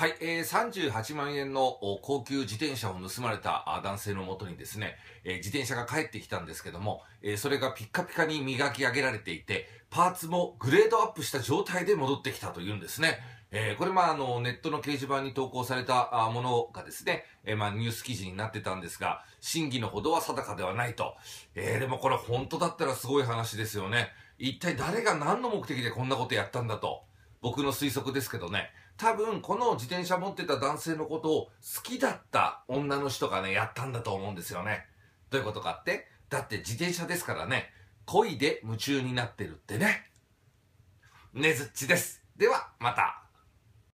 はい、えー、38万円の高級自転車を盗まれた男性のもとにですね、えー、自転車が帰ってきたんですけども、えー、それがピッカピカに磨き上げられていて、パーツもグレードアップした状態で戻ってきたというんですね。えー、これ、まあ、あの、ネットの掲示板に投稿されたものがですね、えー、まあ、ニュース記事になってたんですが、真偽のほどは定かではないと。えー、でもこれ本当だったらすごい話ですよね。一体誰が何の目的でこんなことやったんだと。僕の推測ですけどね、多分この自転車持ってた男性のことを好きだった女の人がね、やったんだと思うんですよね。どういうことかってだって自転車ですからね、恋で夢中になってるってね。ねずっちです。では、また。